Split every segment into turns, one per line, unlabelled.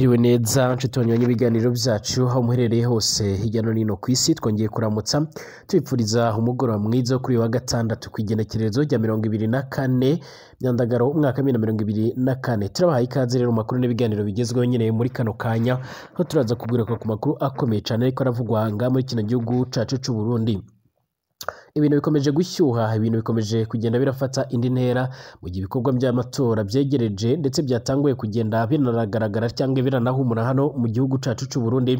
mwiriwe neza nshuti wanyuranye ibiganiro byacu aho muherereye hose hirya no hino ku isi twongeye kuramutsa tubipfuriza umugoroba mwiza kuri uyu wa gatandatu ku igenekerezo rya mirongo ibiri na kane nyandagaro umwaka bibiri na mirongo ibiri na kane turabahaye ikaze rero makuru n'ibiganiro bigezweho nyine muri kano kanya aho turaza kubwira ku makuru akomeye cyane ariko aravugwa ngaha muri kino gihugu cyacu cy'u Burundi ibintu bikomeje gushyuha ibintu bikomeje kugenda birafata indi ntera mu gihe ibikorwa by'amatora byegereje ndetse byatanguye kugenda binanagaragara cyangwa biranahumura hano mu gihugu cyacu cy'u Burundi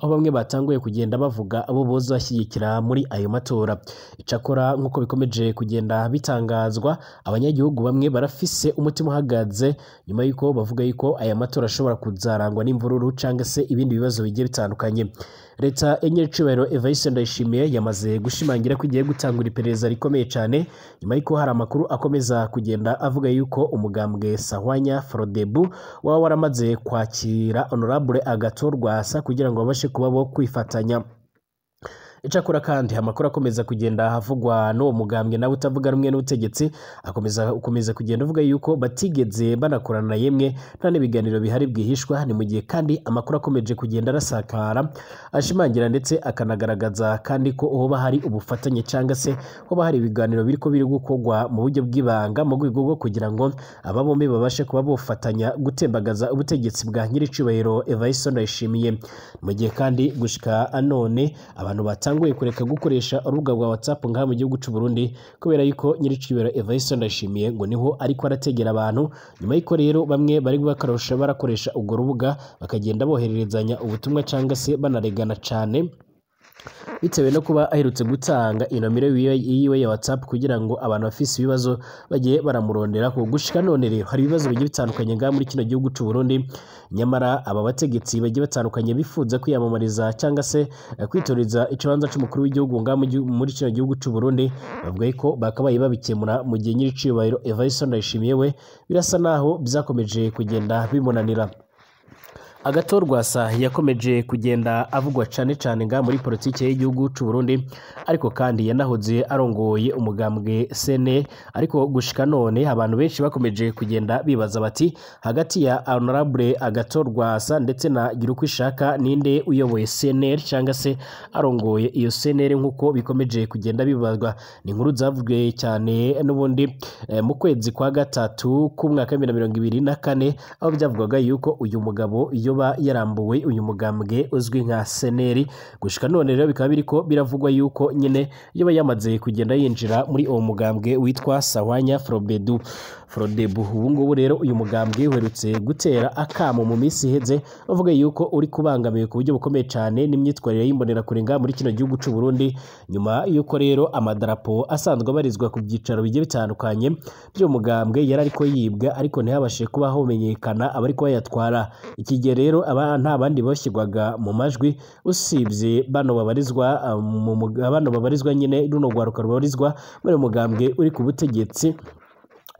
aho bamwe batanguye kugenda bavuga abo bozashyigikira muri ayo matora icyakora nk'uko bikomeje kugenda bitangazwa abanyagihugu bamwe barafise umutima uhagaze nyuma y'uko bavuga yuko aya matora ashobora kuzarangwa n'imvururu cyangwa se ibindi bibazo bigiye bitandukanye leta enye y'icyubahiro evayise ndayishimiye yamaze gushimangira ko igiye gutangura iperereza rikomeye cyane nyuma y'uko hari amakuru akomeza kugenda avuga yuko umugambwe sahwanya forodebu waba waramaze kwakira honorable agato rwasa kugira ngo babashe kuba bo kwifatanya icyakora kandi amakuru akomeza kugenda havugwa n'uwo mugambwe nawe utavuga rumwe n'ubutegetsi akomeza ukomeza kugenda avuga yuko batigeze banakorana na yemwe nta n'ibiganiro bihari bwihishwa ni mu gihe kandi amakuru akomeje kugenda arasakara ashimangira ndetse akanagaragaza kandi ko hoba hari ubufatanye cyangwa se hoba hari ibiganiro biri ko biri gukorwa mu buryo bw'ibanga mu rwego rwo kugira ngo aba bombi babashe kuba bufatanya gutembagaza ubutegetsi bwa nyir'icyubahiro evayiso ndayishimiye mu gihe kandi gushyika anone abantu batanu batanguye kureka gukoresha urubuga rwa whatsapp ngaha mu gihugu cy'u Burundi kubera yuko nyiricibero Evariste Ndashimiye ngo niho ariko arategera abantu nyuma y'uko rero bamwe bari bakarusha barakoresha urwo rubuga bakagenda bohererezanya ubutumwa cyangwa se banaregana cyane bitewe no kuba aherutse gutanga inomero yiwe ya whatsapp kugira ngo abantu bafise ibibazo bagiye baramurondera ko gushika none rero hari ibibazo bigiye bitandukanye ngaha muri kino gihugu cy’u Burundi nyamara aba bategetsi bagiye batandukanye bifuza kwiyamamariza cyangwa se eh, kwitoreza ikibanza cy’umukuru w'igihugu ngaha muri kino gihugu cy’u Burundi bavuga ko bakabaye babikemura mu gihe nyiri ciyubahiro Evariste we birasa naho byakomeje kugenda bimunanira agato rwasa yakomeje kugenda avugwa cyane cyane nga muri politiki y'igihugu cy'u Burundi ariko kandi yanahoze arongoye umugambwe sene ariko gushika none abantu benshi bakomeje kugenda bibaza bati hagati ya honorable agato rwasa ndetse na ishaka ninde uyoboye seneri cyangwa se arongoye iyo seneri nk'uko bikomeje kugenda bibazwa ni inkuru zavuzwe cyane n'ubundi eh, mu kwezi kwa gatatu k'umwaka w'ibihumbi bibiri na kane aho byavugwaga yuko uyu mugabo iyo yoba yarambuwe uyu mugambwe uzwi nka seneri gushika none rero bikaba ko biravugwa yuko nyine yoba yamaze kugenda yinjira muri uwo mugambwe witwa sawanya frobedu frodebu ubu ngubu rero uyu mugambwe uherutse gutera akamo mu minsi iheze bavuga yuko uri kubangamiye ku buryo bukomeye cyane n'imyitwarire kurenga muri kino gihugu cy'u Burundi nyuma y'uko rero amadarapo asanzwe abarizwa ku byicaro bigiye bitandukanye by'umugambwe yari ariko yibwa ariko ntihabashe kuba hamenyekana abari kuba yatwara ikigere rero nta bandi bashyirwaga mu majwi usibye bano babarizwa um, mu mugabane babarizwa nyine runo rwaruka rubarizwa muri mugambwe uri ku butegetsi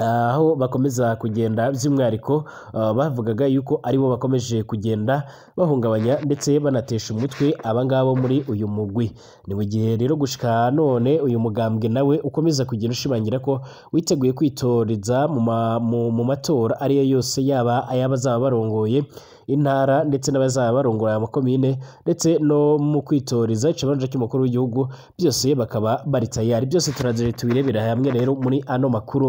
aho bakomeza kugenda by'umwihariko uh, bavugaga yuko aribo bakomeje kugenda bahungabanya ndetse banatesha umutwe abangabo muri uyu mugwi ni mu gihe rero gushika none uyu mugambwe nawe ukomeza kugenda ushimangira ko witeguye kwitoreza mu matora ariyo yose yaba ay'abazaba barongoye intara ndetse n'abazaba barongora amakomine ndetse no mu kwitoreza ikibanza cy'umukuru w'igihugu byose bakaba bari tayari byose turazire tubirebera hamwe rero muri ano makuru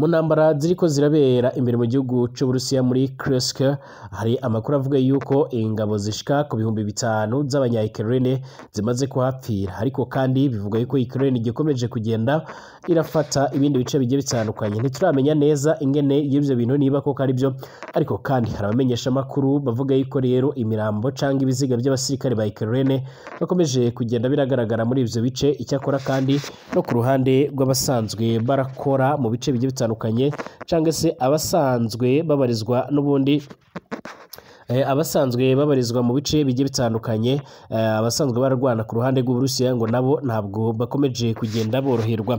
mu ntambara ziriko zirabera imbere mu gihugu c'uburusiya muri kresk hari amakuru avuga yuko ingabo zishika ku bihumbi bitanu z'abanya zimaze kuhapfira ariko kandi bivuga yuko ukraine igikomeje kugenda irafata ibindi bice bigiye bitandukanye ntituramenya neza ingene y'ivyo bintu niba koko ari byo ariko kandi hari abamenyesha amakuru bavuga yuko rero imirambo canke ibiziga by'abasirikare ba ukraine bakomeje kugenda biragaragara muri ibyo bice icyakora kandi no ku ruhande rw'abasanzwe barakora mu bice bigiye bitandukanye batandukanye cyangwa se abasanzwe babarizwa n'ubundi eh, abasanzwe babarizwa mu bice bigiye bitandukanye eh, abasanzwe bararwana ku ruhande rw'uburusiya ngo nabo ntabwo bakomeje kugenda boroherwa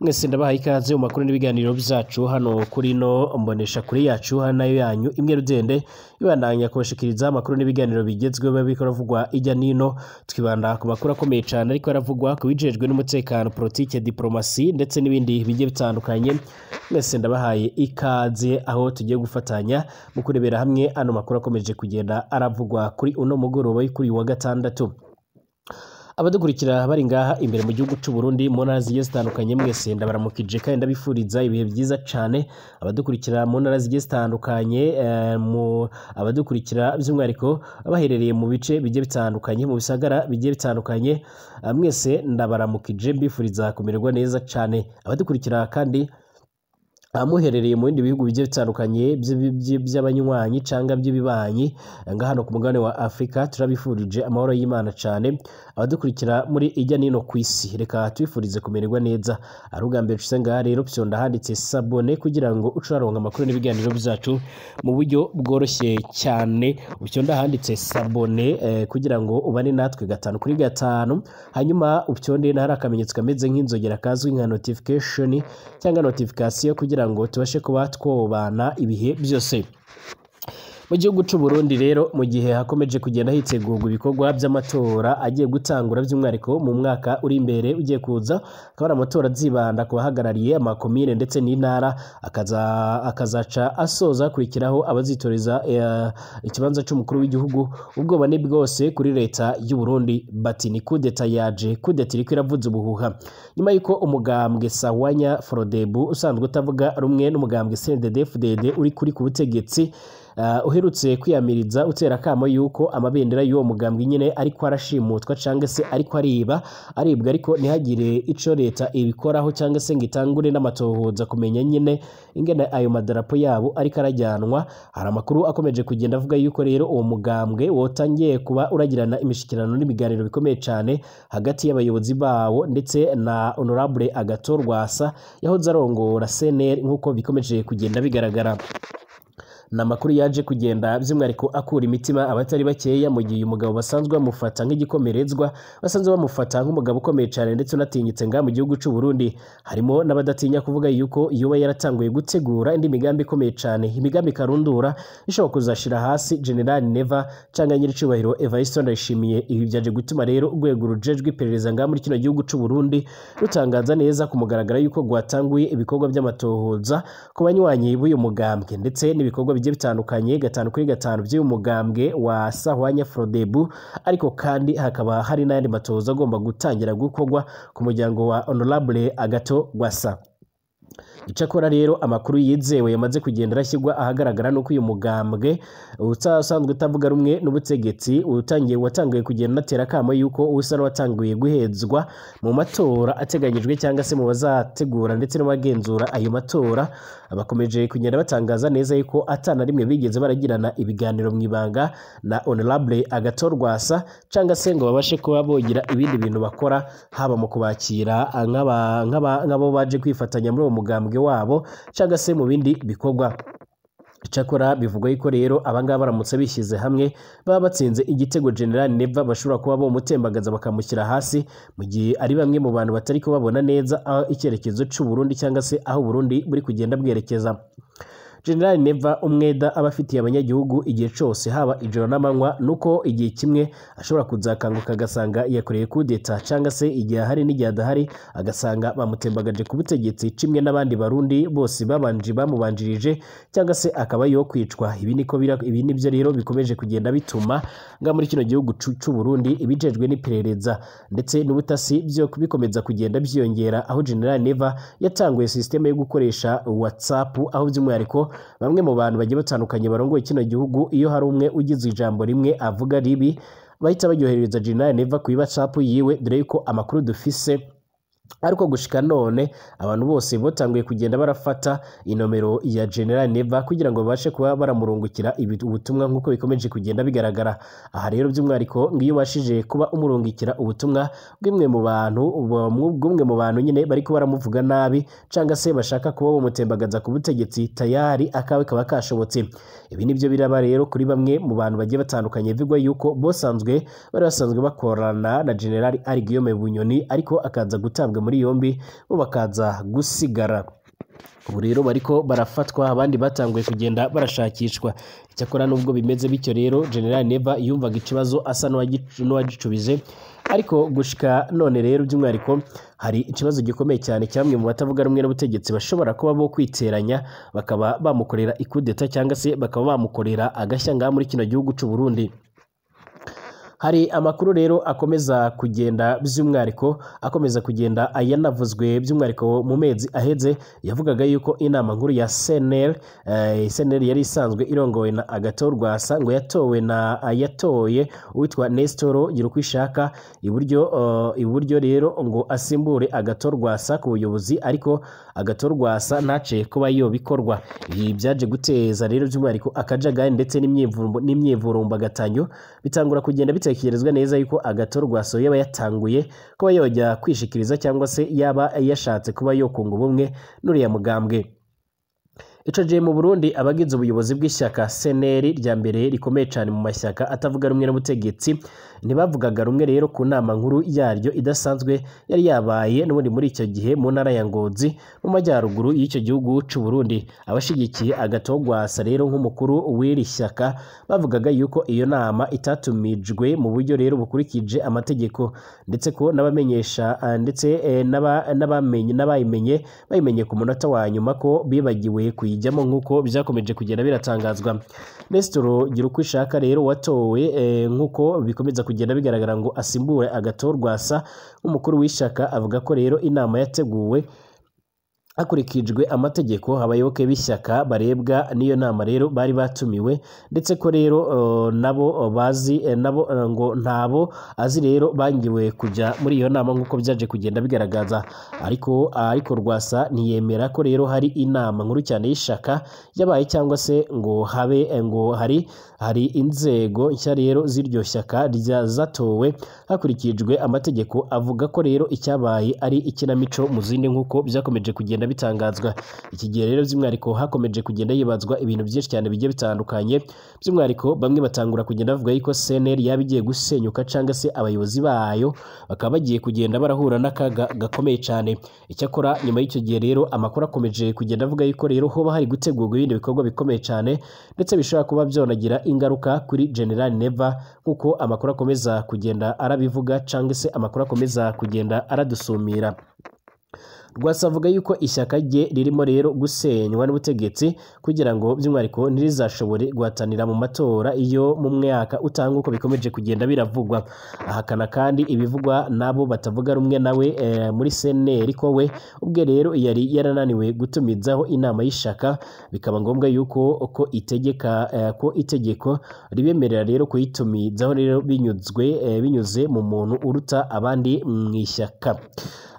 mwese ndabahaye ikaze mu makuru n'ibiganiro byacu hano kuri no mbonesha kuri yacu nayo yanyu imwe rugende ibandanya kubashikiriza amakuru n'ibiganiro bigezweho biba bikaravugwa ijya n'ino twibanda ku makuru akomeye cyane ariko aravugwa ku bijejwe n'umutekano politike diplomasi ndetse n'ibindi bigiye bitandukanye mwese ndabahaye ikaze aho tugiye gufatanya mu kurebera hamwe ano makuru akomeje kugenda aravugwa kuri uno mugoroba kuri uyu wa gatandatu abadukurikira bari ngaha imbere mu gihugu cy'u Burundi mu ntara zigiye zitandukanye mwese ndabaramukije kandi ndabifuriza ibihe byiza cyane abadukurikira mu ntara zigiye zitandukanye eh, abadukurikira by'umwihariko baherereye mu bice bigiye bitandukanye mu bisagara bigiye bitandukanye eh, mwese ndabaramukije mbifuriza kumererwa neza cyane abadukurikira kandi amuherereye mu bindi bihugu bigiye bitandukanye by'abanywanyi cyangwa by'ibibanyi nga hano ku mugabane wa afurika turabifurije amahoro y'imana cyane abadukurikira muri ijya n'ino ku isi reka tubifurize kumererwa neza ari ubwa mbere ngaha rero opsiyo ndahanditse sabone kugira ngo ucaronga amakuru n'ibiganiro byacu mu buryo bworoshye cyane opsiyo ndahanditse sabone eh, kugira ngo ubane natwe gatanu kuri gatanu hanyuma opsiyo ndende hari akamenyetso kameze nk'inzogera kazwi nka notification cyangwa notification kugira kugira ngo tubashe kuba twobana ibihe byose mu gihugu cy'u Burundi rero mu gihe hakomeje kugenda hitegurwa ibikorwa by'amatora agiye gutangura by'umwihariko mu mwaka uri imbere ugiye kuza akaba ari amatora azibanda ku bahagarariye amakomine ndetse n'intara akazaca asoza hakurikiraho abazitoreza eh, ikibanza cy'umukuru w'igihugu ubwoba ni bwose kuri leta y'u Burundi bati ni kudeta yaje kudeta iriko iravuza ubuhuha nyuma y'uko umugambwe Sawanya Frodebu usanzwe utavuga rumwe n'umugambwe CNDD-FDD uri kuri ku butegetsi Eh, uherutse kwiyamiriza utera akamo yuko amabendera y'uwo mugambwe nyine ariko arashimutwa cyangwa se ariko ariba aribwa ariko ntihagire icyo leta ibikoraho cyangwa se ngo itangure n'amatohoza kumenya nyine ingene ayo madarapo yabo ariko arajyanwa hari amakuru akomeje kugenda avuga yuko rero uwo mugambwe wotangiye kuba uragirana imishyikirano n'ibiganiro bikomeye cyane hagati y'abayobozi bawo ndetse na honorable agato rwasa yahoze arongora seneri nk'uko bikomeje kugenda bigaragara ni amakuru yaje kugenda by'umwihariko akura imitima abatari bakeya mu gihe uyu mugabo basanzwe bamufata nk’igikomerezwa basanzwe bamufata nk'umugabo ukomeye cyane ndetse unatinyitse ngaha mu gihugu cy'u Burundi harimo n'abadatinya kuvuga yuko iyo we yaratanguye gutegura indi migambi ikomeye cyane imigambi karundura ishobora kuzashira hasi General Neva cyangwa nyir'icyubahiro Evariste Ndayishimiye ibi byaje gutuma rero urwego rujejwe iperereza ngaha muri kino gihugu cy'u Burundi rutangaza neza ku mugaragaro yuko rwatanguye ibikorwa by'amatohoza ku banywanyi b'uyu mugambwe ndetse n'ibikorwa bigiye bitandukanye gatanu kuri gatanu by'uyu mugambwe wa sahwanya frodebu ariko kandi hakaba hari n'ayandi matozo agomba gutangira gukorwa ku muryango wa honorable agato gwasa icyakora rero amakuru yizewe yamaze kugenda arashyirwa ahagaragara nuko uyu mugambwe usanzwe utavuga rumwe n'ubutegetsi watangiye kugenda unatera akamo yuko usa n'uwatangiye guhezwa mu matora ateganyijwe cyangwa se mu bazategura ndetse n'abagenzura ayo matora bakomeje kugenda batangaza neza yuko atana rimwe bigeze baragirana ibiganiro mu ibanga na honorable agatorwasa cyangwa se ngo babashe kuba bogira ibindi bintu bakora haba mu kubakira nk'abo baje kwifatanya muri uwo mugambwe umukambwe wabo cyangwa se mu bindi bikorwa icyakora bivugwa yuko rero abangaba baramutse bishyize hamwe baba batsinze igitego general neva bashobora kuba bomutembagaza bakamushyira hasi mu gihe ari bamwe mu bantu batari kubabona neza aho icyerekezo cy’u cy'uburundi cyangwa se aho uburundi buri kugenda bwerekeza generali neva umweda aba afitiye abanyagihugu igihe cyose haba ijoro n'amanywa nuko igihe kimwe ashobora kuzakanguka agasanga yakoreye kudeta cyangwa se igihe ahari n'igihe adahari agasanga bamutembagaje ku butegetsi kimwe n'abandi barundi bose babanje bamubanjirije cyangwa se akaba yo kwicwa ibi niko ibi nibyo rero bikomeje kugenda bituma nga muri kino gihugu cy'u Burundi ibijejwe n'iperereza ndetse n'ubutasi byo bikomeza kugenda byiyongera aho generali neva yatanguye sisiteme yo gukoresha whatsapp aho by'umwihariko bamwe mu bantu bagiye batandukanye barongoye kino gihugu iyo hari umwe ugize ijambo rimwe avuga ribi bahita baryohereza General Neva ku WhatsApp yiwe dore yuko amakuru dufise ariko gushika none abantu bose batanguye kugenda barafata inomero ya General Neva kugira ngo babashe kuba baramurungukira ubutumwa nk'uko bikomeje kugenda bigaragara aha rero by'umwihariko ngiyo ubashije kuba umurungikira ubutumwa bw'imwe mu bantu bw'umwe mu bantu nyine bariko baramuvuga nabi canga se bashaka kuba bamutembagaza ku butegetsi tayari akawe kaba kashobotse ibi nibyo biraba rero kuri bamwe mu bantu bagiye batandukanye bivugwa yuko bosanzwe bari basanzwe bakorana na General Ari Guillaume Bunyoni ariko akaza gutabwa batabwa muri yombi bo bakaza gusigara ubu rero bariko barafatwa abandi batanguye kugenda barashakishwa icyakora n'ubwo bimeze bityo rero general neva yumvaga ikibazo asa n'uwagicubije ariko gushika none rero by'umwihariko hari ikibazo gikomeye cyane cyamwe mu batavuga rumwe n'ubutegetsi bashobora kuba bo kwiteranya bakaba bamukorera ikudeta cyangwa se bakaba bamukorera agashya ngaha muri kino gihugu cy'u Burundi hari amakuru rero akomeza kugenda by'umwihariko akomeza kugenda ayanavuzwe by'umwihariko mu mezi ahedze yavugaga yuko inama nkuru ya seneri eh, seneri yari isanzwe irongowe na agato rwasa ngo yatowe na yatoye uwitwa nesitoro gira uko ishaka iburyo oh, iburyo rero ngo asimbure agato rwasa ku buyobozi ariko agato rwasa ntace kuba iyo bikorwa ibi byaje guteza rero by'umwihariko akajagari ndetse n'imyivurumbagatanyo bitangura kugenda bite atekerezwa neza yuko agatora rwasohoye yaba yatanguye kuba yajya kwishikiriza cyangwa se yaba yashatse kuba yokunga ubumwe n'uriya mugambwe ico gihe mu burundi abagize ubuyobozi bw'ishyaka seneri rya mbere rikomeye cyane mu mashyaka atavuga rumwe n'ubutegetsi ntibavugaga rumwe rero ku nama nkuru yaryo idasanzwe yari yabaye n'ubundi muri icyo gihe mu ntara ya ngozi mu majyaruguru y'icyo gihugu cy'u Burundi abashyigikiye agatogwasa rero nk'umukuru w'iri shyaka bavugaga yuko iyo nama itatumijwe mu buryo rero bukurikije amategeko ndetse ko n'abamenyesha eh, ndetse eh, n'abamenye n'abayimenye bayimenye ku munota wa nyuma ko bibagiwe kuyijyamo nk'uko byakomeje kugenda biratangazwa uko Girukwishaka rero watowe eh, nk'uko bikomeza kugenda bigaragara ngo asimbure agatorwasa nk'umukuru w'ishyaka avuga ko rero inama yateguwe hakurikijwe amategeko abayoboke b'ishyaka barebwa n'iyo nama rero bari batumiwe ndetse ko rero eh, nabo bazi eh, nabo eh, ngo ntabo azi rero bangiwe kujya muri iyo nama nk'uko byaje kugenda bigaragaza ariko ariko rwasa ntiyemera ko rero hari inama nkuru cyane y'ishyaka yabaye cyangwa se ngo habe ngo hari hari inzego nshya rero z'iryo shyaka rya zatowe hakurikijwe amategeko avuga ko rero icyabaye ari ikinamico mu zindi nk'uko byakomeje kugenda bitangazwa iki gihe rero by'umwihariko hakomeje kugenda hibazwa ibintu byinshi cyane bigiye bitandukanye by'umwihariko bamwe batangura kugenda bavuga yuko seneri yaba igiye gusenyuka cyangwa se abayobozi bayo bakaba bagiye kugenda barahura n'akaga gakomeye cyane icyakora nyuma y'icyo gihe rero amakuru akomeje kugenda avuga yuko rero hoba hari gutegurwa ibindi bikorwa bikomeye cyane ndetse bishobora kuba byonagira ingaruka kuri general neva nk'uko amakuru akomeza kugenda arabivuga cyangwa se amakuru akomeza kugenda aradusumira rwasa avuga yuko ishyaka rye ririmo rero gusenywa n'ubutegetsi kugira ngo by'umwihariko ntirizashobore guhatanira mu matora iyo mu mwaka utanga uko bikomeje kugenda biravugwa ahakana kandi ibivugwa n'abo batavuga rumwe nawe eh, muri seneri ko we ubwe rero yari yarananiwe gutumizaho inama y'ishyaka bikaba ngombwa yuko uko itegeka eh, ko itegeko ribemerera rero kuyitumizaho rero binyuzwe eh, binyuze mu muntu uruta abandi mu ishyaka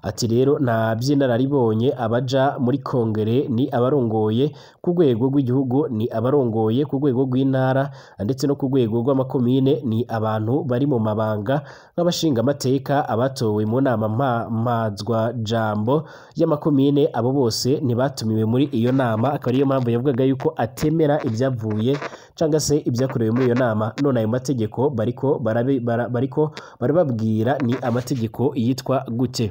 Ati rero nta by'inararibonye abaja muri kongere ni abarongoye ku rwego rw'igihugu ni abarongoye ku rwego rw'intara ndetse no ku rwego rw'amakomine ni abantu bari mu mabanga nk'abashingamateka abatowe mu nama mpazwa jambo y'amakomine abo bose ntibatumiwe muri iyo nama akaba ariyo mpamvu yavugaga yuko atemera ibyavuye cyangwa se ibyakorewe muri iyo nama none ayo mategeko bariko barababwira ni amategeko yitwa gute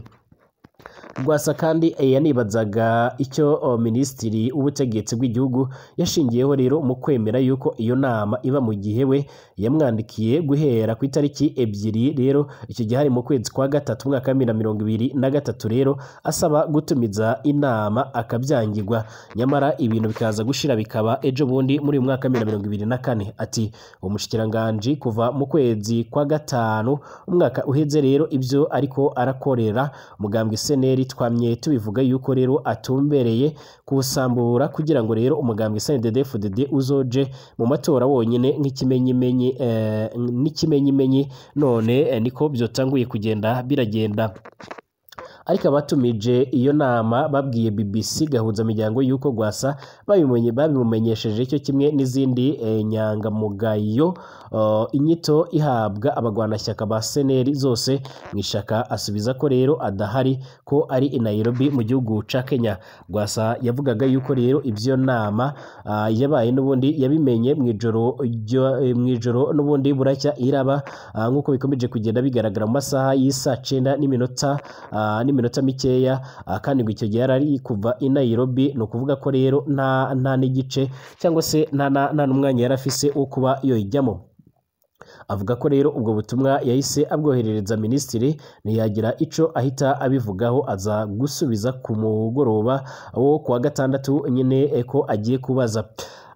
rwasa kandi eh, yanibazaga icyo oh, minisitiri w'ubutegetsi bw'igihugu yashingiyeho rero mu kwemera yuko iyo nama iba mu gihe we yamwandikiye guhera ku itariki ebyiri rero icyo gihe hari mu kwezi kwa gatatu umwaka wa mirongo ibiri na gatatu rero asaba gutumiza inama akabyangirwa nyamara ibintu bikaza gushira bikaba ejo bundi muri uyu mwaka wa mirongo ibiri na kane ati umushyikiranganji kuva mu kwezi kwa gatanu umwaka uheze rero ibyo ariko arakorera mugambwe seneri twamye tubivuga yuko rero atumbereye kuwusambura kugira ngo rero umugambwe snddfdd uzoje mu matora wonyine nk'ikimenyimenyi eh, n'ikimenyimenyi none eh, niko byotanguye kugenda biragenda ariko abatumije iyo nama babwiye BBC gahuza miryango y'uko gwasa babimenye babimumenyesheje icyo kimwe n'izindi e, nyangamugayo oh, inyito ihabwa abagwanashyaka ba seneri zose mu ishaka asubiza ko rero adahari ko ari i Nairobi mu gihugu ca Kenya gwasa yavugaga yuko rero ibyo nama ah, yabaye n'ubundi yabimenye mu ijoro eh, mu ijoro n'ubundi buracya iraba ah, nk'uko bikomeje kugenda bigaragara mu masaha y'isa 9 n'iminota uh, iminota mikeya kandi ngo icyo gihe yari ari kuva i Nairobi ni ukuvuga ko rero nta n'igice cyangwa se nta n'umwanya yari afise wo kuba yoyijyamo avuga ko rero ubwo butumwa yahise abwoherereza minisitiri ntiyagira icyo ahita abivugaho aza gusubiza ku mugoroba wo kuwa gatandatu nyine eh, ko agiye kubaza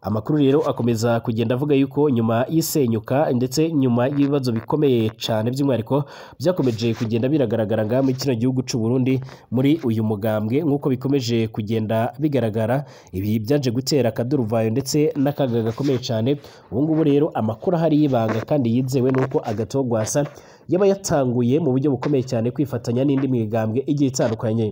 amakuru rero akomeza kugenda avuga yuko nyuma y'isenyuka ndetse nyuma y'ibibazo bikomeye cyane by'umwihariko byakomeje kugenda biragaragara ngaha muri kino gihugu cy'u Burundi muri uyu mugambwe nk'uko bikomeje kugenda bigaragara ibi byaje gutera akaduruvayo ndetse n'akaga gakomeye cyane ubu ngubu rero amakuru ahari y'ibanga kandi yizewe nuko uko agatogwasa yaba yatanguye mu buryo bukomeye cyane kwifatanya n'indi migambwe igiye itandukanye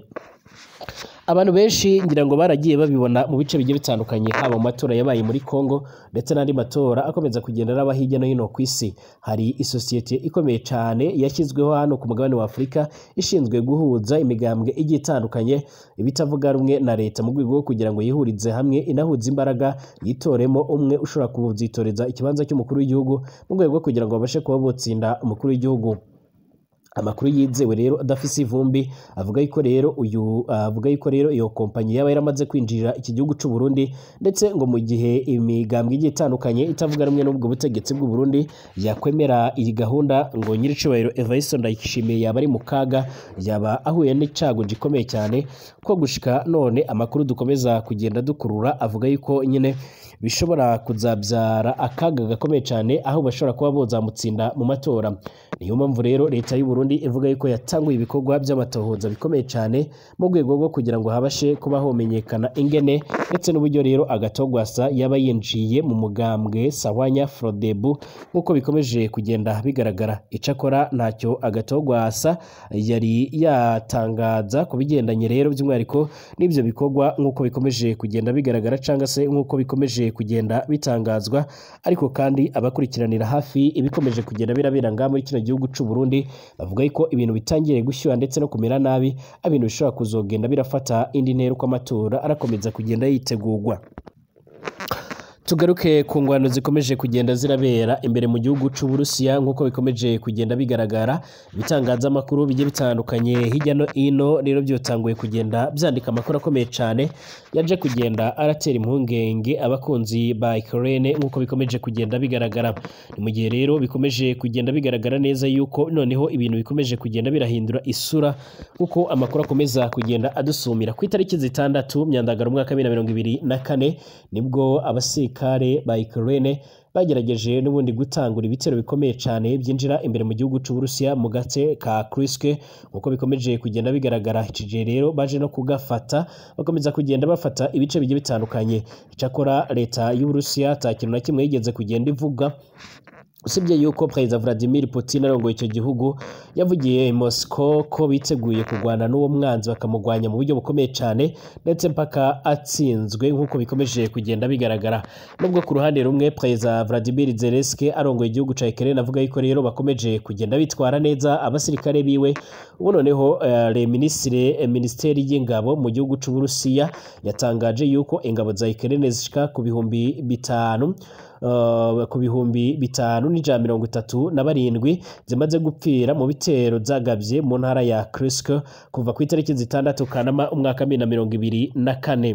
abantu benshi ngira ngo baragiye babibona mu bice bigiye bitandukanye haba mu matora yabaye muri Congo ndetse n'andi matora akomeza kugenda n'aba hirya no hino ku isi hari isosiyete ikomeye cyane yashyizweho hano ku mugabane wa Afurika ishinzwe guhuza imigambwe igiye itandukanye ibitavuga rumwe na leta mu rwego rwo kugira ngo yihurize hamwe inahuza imbaraga yitoremo umwe ushobora kuzitoreza ikibanza cy'umukuru w'igihugu mu rwego rwo kugira ngo babashe kuba botsinda umukuru w'igihugu amakuru yizewe rero adafise ivumbi avuga yuko rero uyu avuga yuko rero iyo kompanyi yaba yaramaze kwinjira iki gihugu cy'u Burundi ndetse ngo mu gihe imigambwe igiye itandukanye itavuga rumwe n'ubwo butegetsi bw'u Burundi yakwemera iyi gahunda ngo nyiricubahiro Evariste Ndayishimiye yaba ari mu kaga yaba ahuye n'icago gikomeye cyane ko gushika none amakuru dukomeza kugenda dukurura avuga yuko nyine bishobora kuzabyara akaga gakomeye cyane aho bashobora kuba bozamutsinda mu matora niyo mpamvu rero leta y'u Burundi ivuga yuko yatanguye ibikorwa by'amatohoza bikomeye cyane mu rwego rwo kugira ngo habashe kuba homenyekana ingene ndetse n'uburyo rero agatogwasa yaba yinjiye mu mugambwe sawanya frodebu nk'uko bikomeje kugenda bigaragara icakora ntacyo agatogwasa yari yatangaza ku bigendanye rero by'umwihariko n'ibyo bikorwa nk'uko bikomeje kugenda bigaragara cyangwa se nk'uko bikomeje bikomeje kugenda bitangazwa ariko kandi abakurikiranira hafi ibikomeje kugenda birabera ngaha muri kino gihugu cy'u Burundi bavuga ko ibintu bitangiye gushyuha ndetse no kumera nabi abintu bishobora kuzogenda birafata indi ntera uko amatora arakomeza kugenda yitegurwa tugaruke ku ngwano zikomeje kugenda zirabera imbere mu gihugu cy'uburusiya nk'uko bikomeje kugenda bigaragara ibitangazamakuru bigiye bitandukanye hirya no hino rero byatanguye kugenda byandika amakuru akomeye cyane yaje kugenda aratera impungenge abakunzi ba ikirere nk'uko bikomeje kugenda bigaragara ni mu gihe rero bikomeje kugenda bigaragara neza yuko noneho ibintu bikomeje kugenda birahindura isura kuko amakuru akomeza kugenda adusumira ku itariki zitandatu myandagara umwaka wa bibiri na mirongo ibiri na kane nibwo abasika Kale Bayikirene bagerageje n'ubundi gutangura ibitero bikomeye cyane byinjira imbere mu gihugu cy'Uburusiya mu gace ka Kurske uko bikomeje kugenda bigaragara icyo rero baje no kugafata bakomeza kugenda bafata ibice bigiye bitandukanye icyakora leta y'Uburusiya nta kintu na kimwe yigeze kugenda ivuga usibye yuko perezida vladimir putin arongoye icyo gihugu yavugiye i moscow ko biteguye kurwana n'uwo mwanzi bakamurwanya mu buryo bukomeye cyane ndetse mpaka atsinzwe nk'uko bikomeje kugenda bigaragara nubwo ku ruhande rumwe perezida vladimir zelenski arongoye igihugu cya ukraine avuga yuko rero bakomeje kugenda bitwara neza abasirikare biwe ubu noneho uh, minisitiri minisiteri y'ingabo mu gihugu cy'uburusiya yatangaje yuko ingabo za ukraine zishika ku bihumbi bitanu Eh, ku bihumbi bitanu n'ijana mirongo itatu na barindwi zimaze gupfira mu bitero byagabye mu ntara ya kirisike kuva ku itariki zitandatu kanama umwaka bibiri na mirongo ibiri na kane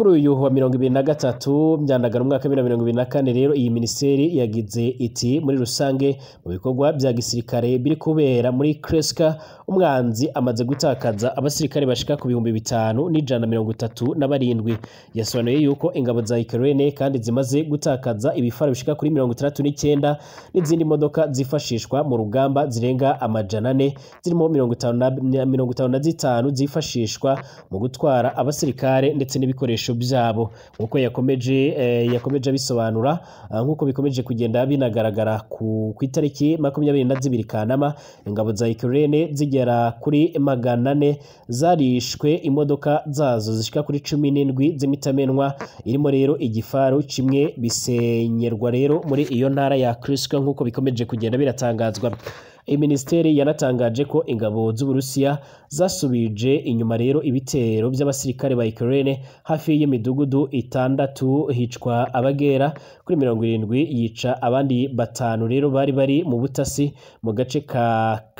kuri uyu wa mirongo ibiri na gatatu byandagara umwaka wa mirongo ibiri na kane rero iyi minisiteri yagize iti muri rusange mu bikorwa bya gisirikare biri kubera muri kreska umwanzi amaze gutakaza abasirikare bashika ku bihumbi bitanu n'ijana mirongo itatu na barindwi yasobanuye yuko ingabo za ikirene kandi zimaze gutakaza ibifaro bishika kuri mirongo itandatu n'icyenda n'izindi modoka zifashishwa mu rugamba zirenga amajana ane zirimo mirongo itanu na zitanu zifashishwa mu gutwara abasirikare ndetse n'ibikoresho ibikoresho byabo nk'uko yakomeje eh, yakomeje abisobanura eh, nk'uko bikomeje kugenda binagaragara ku itariki makumyabiri na zibiri kanama ingabo za ikirere zigera kuri magana ane zarishwe imodoka zazo zishyika kuri cumi n'indwi z'imitamenwa irimo rero igifaru kimwe bisenyerwa rero muri iyo ntara ya kirisika nk'uko bikomeje kugenda biratangazwa minisiteri yanatangaje ko ingabo z'uburusiya zasubije inyuma rero ibitero by'abasirikare ba Ukraine hafi y'imidugudu itandatu hicwa abagera kuri mirongo irindwi yica abandi batanu rero bari bari mu butasi mu gace ka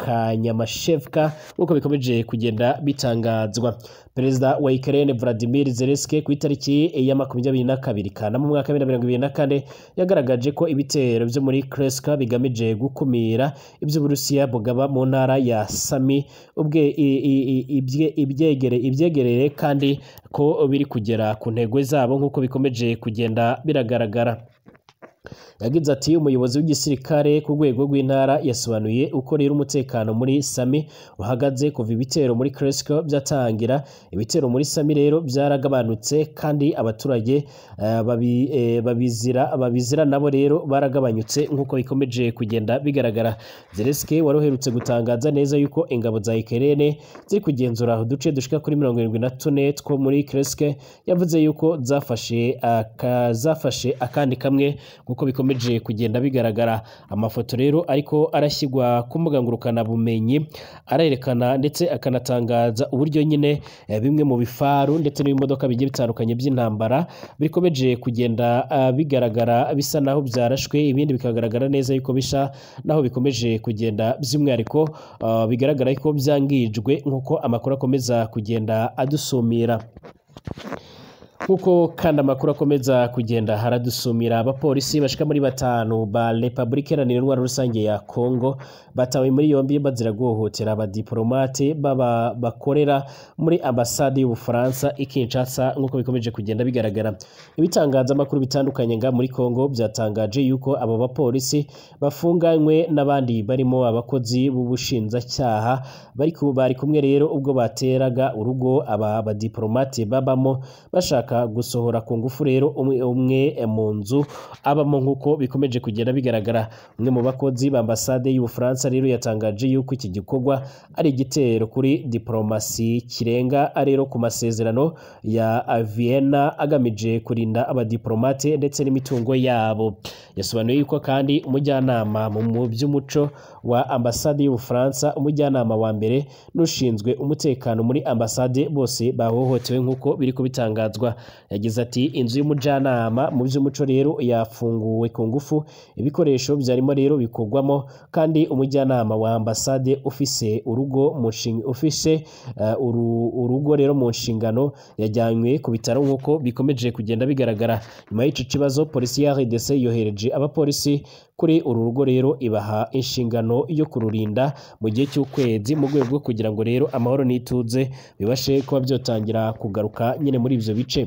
Kanyamashevka nk'uko bikomeje kugenda bitangazwa perezida wa ikirere Vladimir Zelensky ku itariki ya makumyabiri na kabiri kanama mu mwaka wa mirongo irindwi na kane yagaragaje ko ibitero byo muri Kreska bigamije gukumira iby'Uburusiya bugaba mu ntara ya Sami ubwe ibyegereye kandi ko biri kugera ku ntego zabo nk'uko bikomeje kugenda biragaragara yagize ati umuyobozi w'igisirikare ku rwego rw'intara yasobanuye uko rero umutekano muri sami uhagaze kuva ibitero muri keresiko byatangira ibitero muri sami rero byaragabanutse kandi abaturage eh, eh, babizira nabo rero baragabanyutse nk'uko bikomeje kugenda bigaragara zeresike wari uherutse gutangaza neza yuko ingabo za ikerene ziri kugenzura uduce dushika kuri mirongo irindwi na tune two muri keresike yavuze yuko zafashe akandi kamwe nk'uko bikomeye bikomeje kugenda bigaragara amafoto rero ariko arashyirwa ku mbuga ngurukanabumenyi arerekana ndetse akanatangaza uburyo nyine eh, bimwe mu bifaru ndetse n'ibimodoka bigiye bitandukanye by'intambara bikomeje kugenda eh, bigaragara bisa naho byarashwe ibindi bikagaragara neza yuko bisha naho bikomeje kugenda by'umwihariko eh, bigaragara ko byangijwe nk'uko amakuru akomeza kugenda adusumira nk'uko kandi amakuru akomeza kugenda haradusumira abapolisi bashika muri batanu ba repubulika iharanira indwara rusange ya kongo batawe muri yombi bazira guhohotera Abadipolomate baba bakorera muri ambasade y'ubufaransa ikinshasa nk'uko bikomeje kugenda bigaragara ibitangazamakuru bitandukanye nga muri kongo byatangaje yuko abo bapolisi bafunganywe n'abandi barimo abakozi b'ubushinjacyaha bari kumwe rero ubwo bateraga urugo aba badiporomate babamo bashaka ashaka gusohora ku ngufu rero umwe eh, mu nzu abamo nk'uko bikomeje kugenda bigaragara umwe mu bakozi b'ambasade y'ubufaransa rero yatangaje yuko iki gikorwa ari igitero kuri diporomasi kirenga rero ku masezerano ya Vienna agamije kurinda abadiporomate ndetse n'imitungo yabo yasobanuye yuko kandi umujyanama mu by'umuco wa ambasade y'ubufaransa umujyanama wa mbere n'ushinzwe umutekano muri ambasade bose bahohotewe nk'uko biri kubitangazwa yagize ati inzu y'umujyanama mu by'umuco rero yafunguwe ku ngufu ibikoresho byarimo rero bikorwamo kandi umujyanama wa ambasade ufise urugo ufise eh, urugo rero mu nshingano yajyanywe ku bitaro nk'uko bikomeje kugenda bigaragara nyuma y'iki kibazo polisi ya rdc yohereje abapolisi kuri uru rugo rero ibaha inshingano yo kururinda mu gihe cy'ukwezi mu rwego rwo kugira ngo rero amahoro n'ituze bibashe kuba byotangira kugaruka nyine muri ibyo bice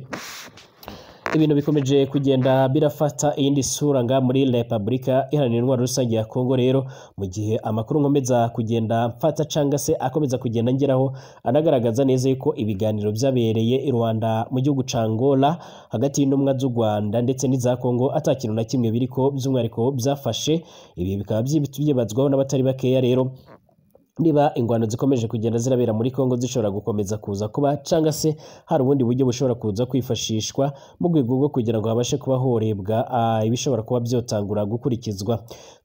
ibintu bikomeje kugenda birafata iyindi sura nga muri repubulika iharanira intwaro rusange ya kongo rero mu gihe amakuru nkomeza kugenda mfata cyangwa se akomeza kugenda ngeraho anagaragaza neza yuko ibiganiro byabereye i rwanda mu gihugu cya angola hagati y'intumwa z'u rwanda ndetse n'iza kongo atakintu na kimwe biriko by'umwihariko byafashe ibi bikaba byibazwaho n'abatari bakeya rero niba ingwano zikomeje kugenda zirabera muri Congo zishobora gukomeza kuza kuba cyangwa se hari ubundi buryo bushobora kuza kwifashishwa mu rwego rwo kugira ngo habashe kuba horebwa ah, ibishobora kuba byotangura gukurikizwa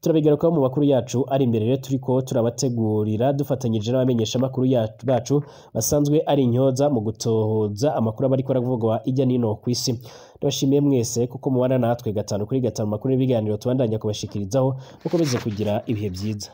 turabigarukaho mu makuru yacu ari imbere rero turi ko turabategurira dufatanyije n'abamenyeshamakuru bacu basanzwe ari inyoza mu gutohoza amakuru aba ariko aravugwa ijya n'ino ku isi ndabashimiye mwese kuko mubana natwe gatanu kuri gatanu makuru n'ibiganiro tubandanya kubashikirizaho mukomeze kugira ibihe byiza